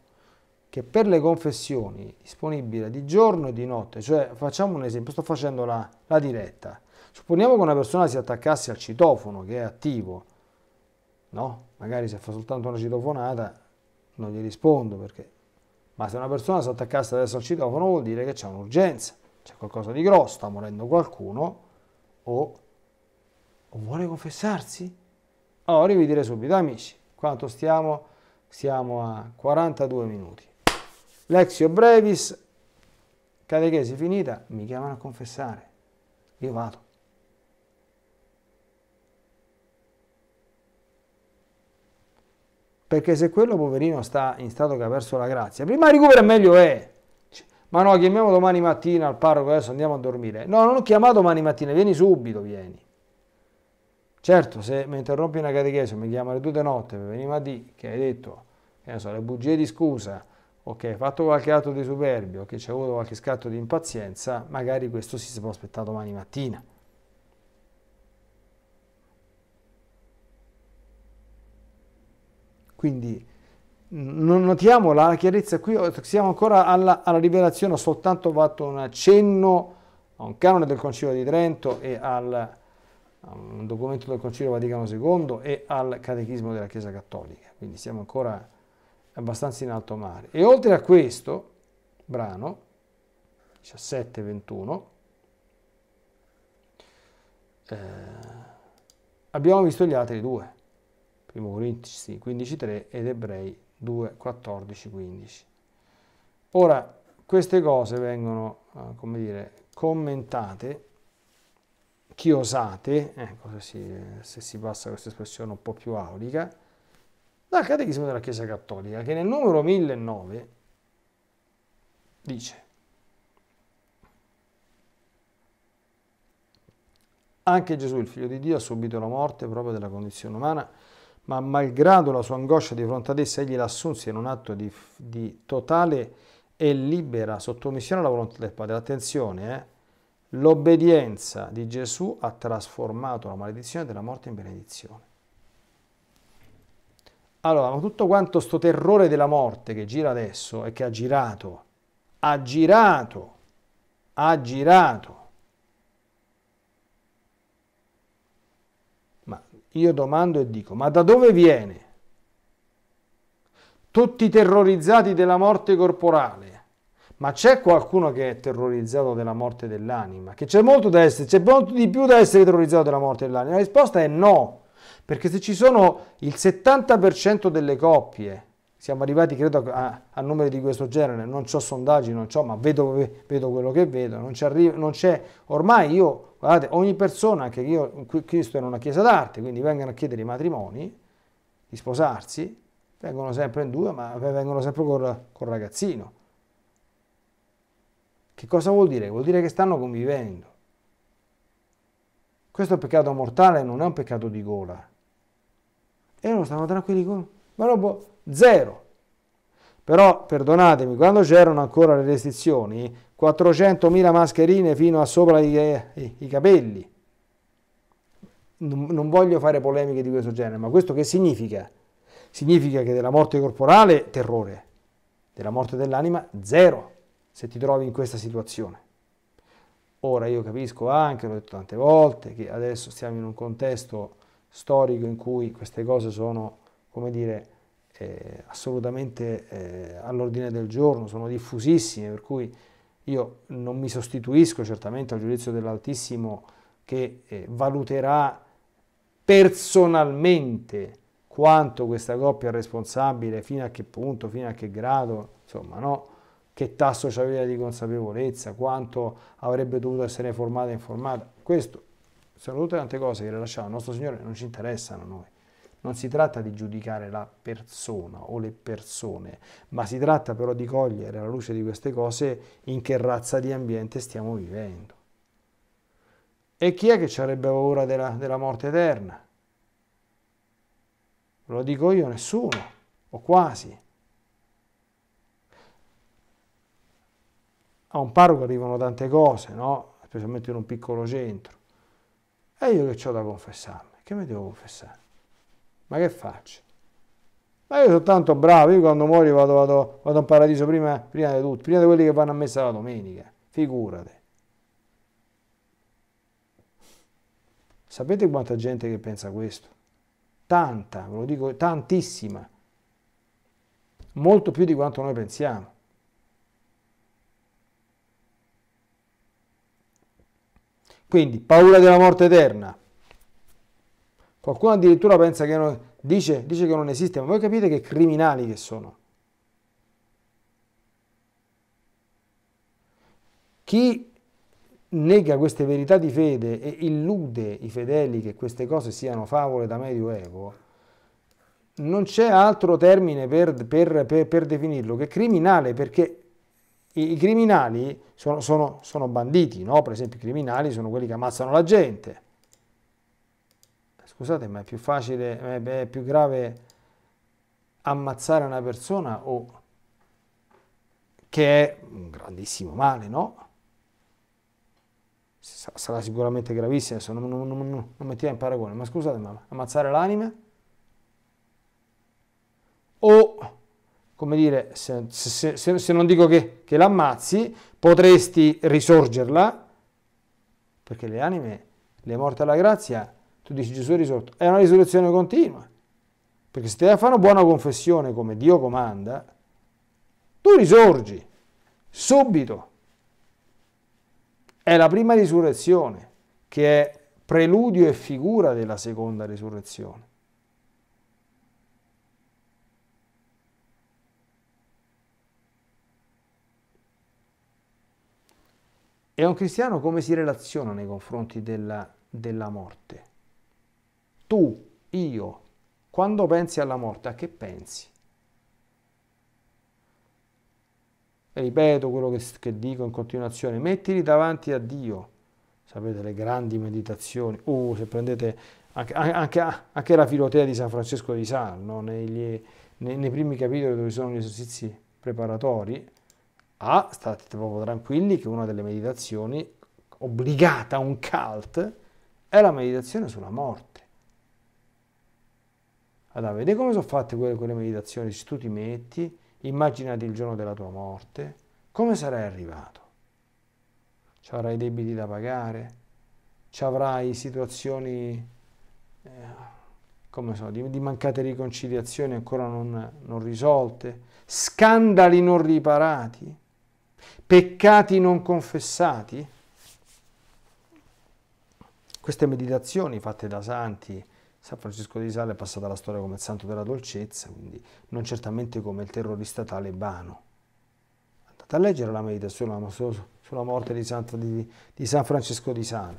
che per le confessioni disponibili di giorno e di notte, cioè facciamo un esempio, sto facendo la, la diretta, supponiamo che una persona si attaccasse al citofono che è attivo, no? Magari se fa soltanto una citofonata non gli rispondo perché ma se una persona si attaccasse adesso al citofono vuol dire che c'è un'urgenza, c'è qualcosa di grosso, sta morendo qualcuno o, o vuole confessarsi? Allora vi dire subito, amici, quanto stiamo? Siamo a 42 minuti. Lexio brevis, catechesi finita, mi chiamano a confessare, io vado. Perché se quello poverino sta in stato che ha perso la grazia, prima recupera meglio è. Cioè, ma no, chiamiamo domani mattina al parroco, adesso andiamo a dormire. No, non ho chiamato domani mattina, vieni subito, vieni. Certo, se mi interrompi una catechesi, mi chiama alle due di notte per venire a che hai detto, che ne so, le bugie di scusa, o che hai fatto qualche atto di superbio, o che c'è avuto qualche scatto di impazienza, magari questo si può aspettare domani mattina. Quindi non notiamo la chiarezza qui, siamo ancora alla, alla rivelazione, ho soltanto fatto un accenno a un canone del Concilio di Trento e al, a un documento del Concilio Vaticano II e al Catechismo della Chiesa Cattolica, quindi siamo ancora abbastanza in alto mare. E oltre a questo brano, 17-21, eh, abbiamo visto gli altri due. 1 Corinzi 15.3 ed Ebrei 2.14.15. Ora, queste cose vengono, eh, come dire, commentate, chiosate, ecco eh, se si, se si passa questa espressione un po' più aulica, dal Catechismo della Chiesa Cattolica, che nel numero 1009 dice Anche Gesù, il Figlio di Dio, ha subito la morte proprio della condizione umana ma malgrado la sua angoscia di fronte ad essa, egli l'assunse in un atto di, di totale e libera sottomissione alla volontà del Padre. Attenzione, eh? l'obbedienza di Gesù ha trasformato la maledizione della morte in benedizione. Allora, ma tutto quanto sto terrore della morte che gira adesso e che ha girato, ha girato, ha girato Ma io domando e dico, ma da dove viene? Tutti terrorizzati della morte corporale, ma c'è qualcuno che è terrorizzato della morte dell'anima? Che c'è molto da essere, c'è molto di più da essere terrorizzato della morte dell'anima? La risposta è no, perché se ci sono il 70% delle coppie siamo arrivati credo a, a numeri di questo genere, non ho sondaggi, non ho, ma vedo, vedo, quello che vedo, non, arrivo, non c'è, ormai io, guardate, ogni persona, anche io, Cristo è una chiesa d'arte, quindi vengono a chiedere i matrimoni, di sposarsi, vengono sempre in due, ma vengono sempre col, col ragazzino. Che cosa vuol dire? Vuol dire che stanno convivendo. Questo è un peccato mortale, non è un peccato di gola. E loro stanno tranquilli con... Ma robo, zero. Però, perdonatemi, quando c'erano ancora le restrizioni, 400.000 mascherine fino a sopra i, i, i capelli. Non, non voglio fare polemiche di questo genere, ma questo che significa? Significa che della morte corporale, terrore, della morte dell'anima, zero, se ti trovi in questa situazione. Ora io capisco anche, l'ho detto tante volte, che adesso stiamo in un contesto storico in cui queste cose sono, come dire, eh, assolutamente eh, all'ordine del giorno, sono diffusissime, per cui io non mi sostituisco certamente al giudizio dell'Altissimo che eh, valuterà personalmente quanto questa coppia è responsabile, fino a che punto, fino a che grado, insomma, no? che tasso ci aveva di consapevolezza, quanto avrebbe dovuto essere formata e informata. Questo sono tutte tante cose che rilasciava il nostro Signore non ci interessano a noi. Non si tratta di giudicare la persona o le persone, ma si tratta però di cogliere alla luce di queste cose in che razza di ambiente stiamo vivendo. E chi è che ci avrebbe paura della, della morte eterna? Ve lo dico io, nessuno, o quasi. A un parroco arrivano tante cose, no? specialmente in un piccolo centro. E io che ho da confessarmi? Che mi devo confessare? ma che faccio? Ma io sono tanto bravo, io quando muoio vado, vado, vado in paradiso prima, prima di tutti, prima di quelli che vanno a messa la domenica, figurate. Sapete quanta gente che pensa questo? Tanta, ve lo dico, tantissima. Molto più di quanto noi pensiamo. Quindi, paura della morte eterna, Qualcuno addirittura pensa che non, dice, dice che non esiste, ma voi capite che criminali che sono. Chi nega queste verità di fede e illude i fedeli che queste cose siano favole da medioevo, non c'è altro termine per, per, per, per definirlo che criminale, perché i, i criminali sono, sono, sono banditi, no? per esempio i criminali sono quelli che ammazzano la gente. Scusate, ma è più facile, è più grave ammazzare una persona o che è un grandissimo male, no? Sarà sicuramente gravissimo, adesso non, non, non, non mettiamo in paragone, ma scusate, ma ammazzare l'anima? O, come dire, se, se, se, se non dico che, che l'ammazzi, potresti risorgerla, perché le anime, le morte alla grazia, tu dici Gesù è risorto. È una risurrezione continua. Perché se ti la fanno buona confessione come Dio comanda, tu risorgi subito. È la prima risurrezione che è preludio e figura della seconda risurrezione. E un cristiano come si relaziona nei confronti della, della morte? tu, io, quando pensi alla morte, a che pensi? E ripeto quello che, che dico in continuazione, mettili davanti a Dio, sapete le grandi meditazioni, uh, se prendete anche, anche, anche la filotea di San Francesco di Sal, no? Negli, nei, nei primi capitoli dove sono gli esercizi preparatori, a, state proprio tranquilli che una delle meditazioni obbligata a un cult è la meditazione sulla morte. Adamo, vedi come sono fatte quelle, quelle meditazioni? Se tu ti metti, immaginati il giorno della tua morte, come sarai arrivato? Ci avrai debiti da pagare? Ci avrai situazioni, eh, come so, di, di, mancate riconciliazioni ancora non, non risolte? Scandali non riparati? Peccati non confessati? Queste meditazioni fatte da santi, San Francesco di Sale è passato alla storia come il santo della dolcezza, quindi non certamente come il terrorista talebano. Andate a leggere la medita sulla morte di San, di, di San Francesco di Sale.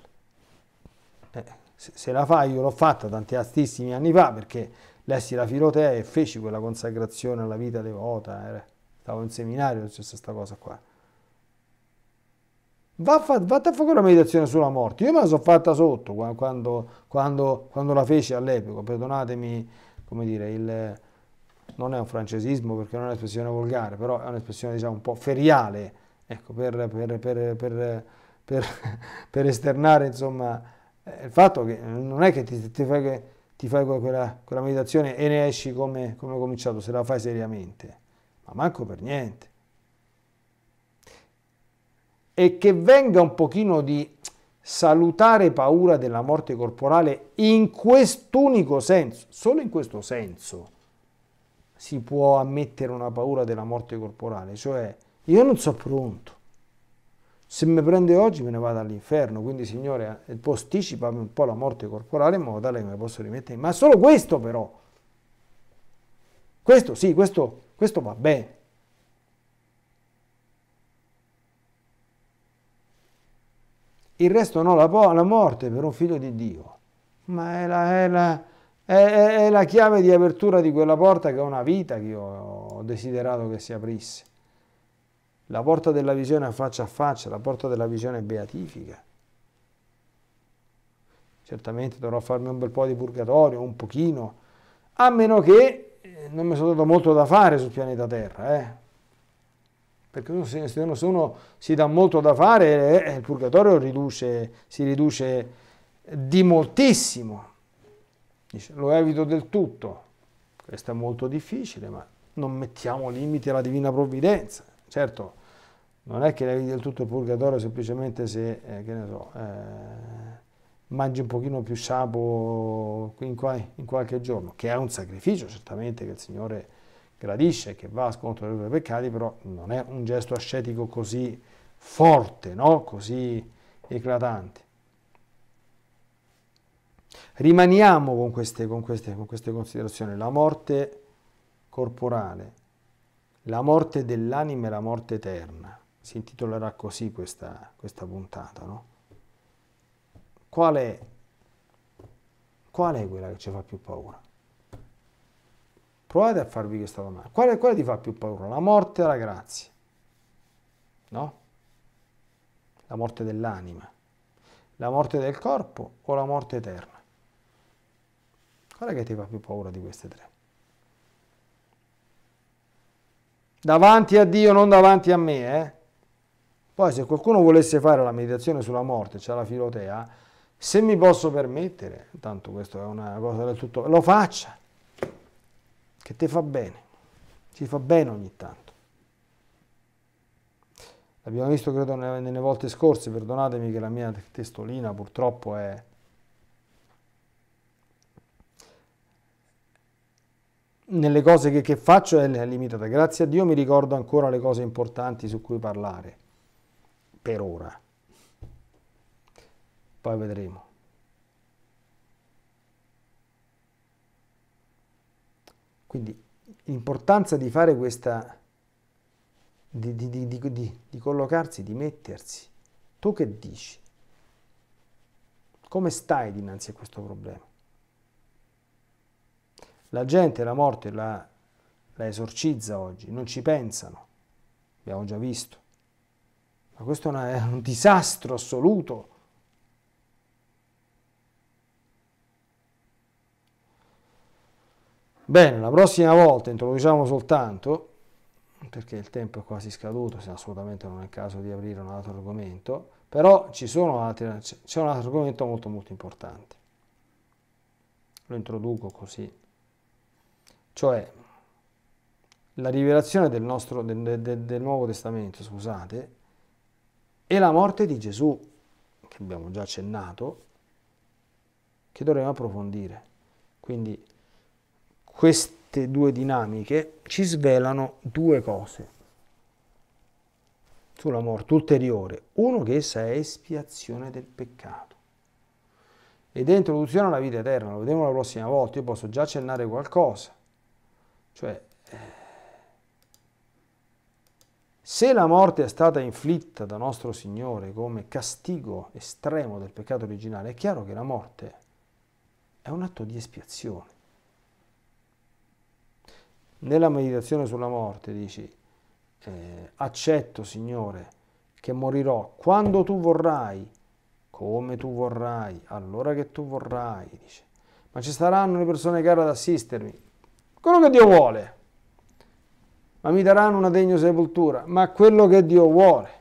Eh, se, se, la fai, io l'ho fatta tantissimi anni fa perché lessi la filotea e feci quella consacrazione alla vita devota. Eh. Stavo in seminario, c'è questa cosa qua. Va a fare una meditazione sulla morte. Io me la sono fatta sotto quando, quando, quando la feci all'epoca, perdonatemi, come dire, il, non è un francesismo perché non è un'espressione volgare, però è un'espressione diciamo un po' feriale, ecco, per, per, per, per esternare insomma eh, il fatto che non è che ti, ti fai, ti fai quella, quella, meditazione e ne esci come, come cominciato, se la fai seriamente, ma manco per niente e che venga un pochino di salutare paura della morte corporale in quest'unico senso, solo in questo senso si può ammettere una paura della morte corporale, cioè io non sono pronto. Se mi prende oggi me ne vado all'inferno, quindi Signore eh, posticipami un po' la morte corporale in modo tale che mi posso rimettere. Ma solo questo però. Questo sì, questo, questo va bene. Il resto no, la, la morte per un figlio di Dio. Ma è la, è, la, è, è la, chiave di apertura di quella porta che è una vita che io ho desiderato che si aprisse. La porta della visione a faccia a faccia, la porta della visione beatifica. Certamente dovrò farmi un bel po' di purgatorio, un pochino, a meno che eh, non mi sono dato molto da fare sul pianeta Terra, eh? perché se, se non si dà molto da fare, eh, eh, il purgatorio riduce, si riduce di moltissimo. Dice, lo evito del tutto, questo è molto difficile, ma non mettiamo limiti alla divina provvidenza. Certo, non è che levi del tutto il purgatorio semplicemente se, eh, che ne so, eh, mangi un pochino più sapo in, qua, in qualche giorno, che è un sacrificio certamente che il Signore gradisce, che va a scontro dei propri peccati, però non è un gesto ascetico così forte, no? così eclatante. Rimaniamo con queste, con, queste, con queste considerazioni. La morte corporale, la morte dell'anima e la morte eterna. Si intitolerà così questa, questa puntata. No? Qual, è, qual è quella che ci fa più paura? Provate a farvi questa domanda. Quale, quale ti fa più paura? La morte o la grazia? No? La morte dell'anima? La morte del corpo o la morte eterna? Qual è che ti fa più paura di queste tre? Davanti a Dio, non davanti a me, eh? Poi se qualcuno volesse fare la meditazione sulla morte, c'è cioè la filotea, se mi posso permettere, tanto questo è una cosa del tutto, lo faccia che ti fa bene, ci fa bene ogni tanto. L'abbiamo visto credo nelle volte scorse, perdonatemi che la mia testolina purtroppo è... Nelle cose che, che faccio è limitata. Grazie a Dio mi ricordo ancora le cose importanti su cui parlare, per ora. Poi vedremo. Quindi l'importanza di fare questa, di, di, di, di collocarsi, di mettersi. Tu che dici? Come stai dinanzi a questo problema? La gente la morte la, la, esorcizza oggi, non ci pensano, abbiamo già visto. Ma questo è un disastro assoluto Bene, la prossima volta introduciamo soltanto, perché il tempo è quasi scaduto, se assolutamente non è il caso di aprire un altro argomento, però c'è un altro argomento molto molto importante. Lo introduco così. Cioè, la rivelazione del, nostro, del, del, del Nuovo Testamento, scusate, e la morte di Gesù, che abbiamo già accennato, che dovremmo approfondire. Quindi queste due dinamiche ci svelano due cose sulla morte ulteriore. Uno che essa è espiazione del peccato ed è introduzione alla vita eterna, lo vedremo la prossima volta, io posso già accennare qualcosa. Cioè, eh, se la morte è stata inflitta da nostro Signore come castigo estremo del peccato originale, è chiaro che la morte è un atto di espiazione nella meditazione sulla morte dici, eh, accetto Signore che morirò quando tu vorrai, come tu vorrai, allora che tu vorrai, dice. ma ci saranno le persone care ad assistermi, quello che Dio vuole, ma mi daranno una degna sepoltura, ma quello che Dio vuole.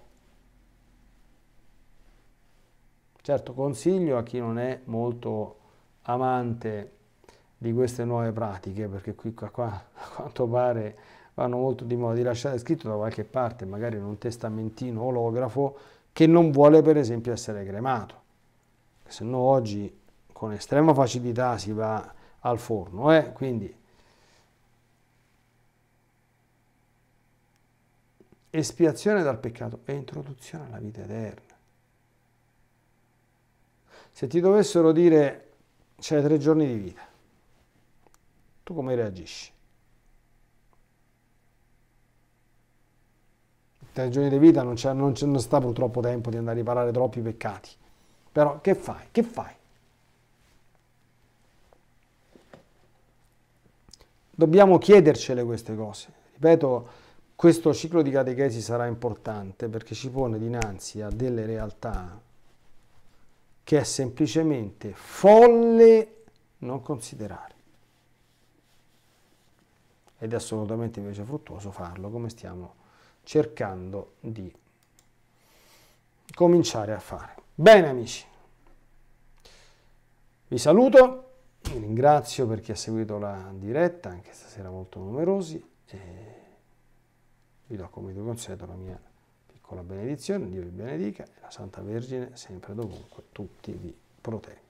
Certo, consiglio a chi non è molto amante di queste nuove pratiche, perché qui qua, qua a quanto pare vanno molto di moda di lasciare scritto da qualche parte, magari in un testamentino olografo, che non vuole per esempio essere cremato. Se no oggi con estrema facilità si va al forno, eh? quindi espiazione dal peccato e introduzione alla vita eterna. Se ti dovessero dire c'è tre giorni di vita, tu come reagisci? Tre giorni di vita non, non, non sta purtroppo tempo di andare a riparare troppi peccati. Però che fai? Che fai? Dobbiamo chiedercele queste cose. Ripeto, questo ciclo di catechesi sarà importante perché ci pone dinanzi a delle realtà che è semplicemente folle non considerare ed è assolutamente invece fruttuoso farlo come stiamo cercando di cominciare a fare. Bene amici, vi saluto, vi ringrazio per chi ha seguito la diretta, anche stasera molto numerosi, e vi do come vi consueto la mia piccola benedizione, Dio vi benedica e la Santa Vergine sempre dovunque tutti vi protegga.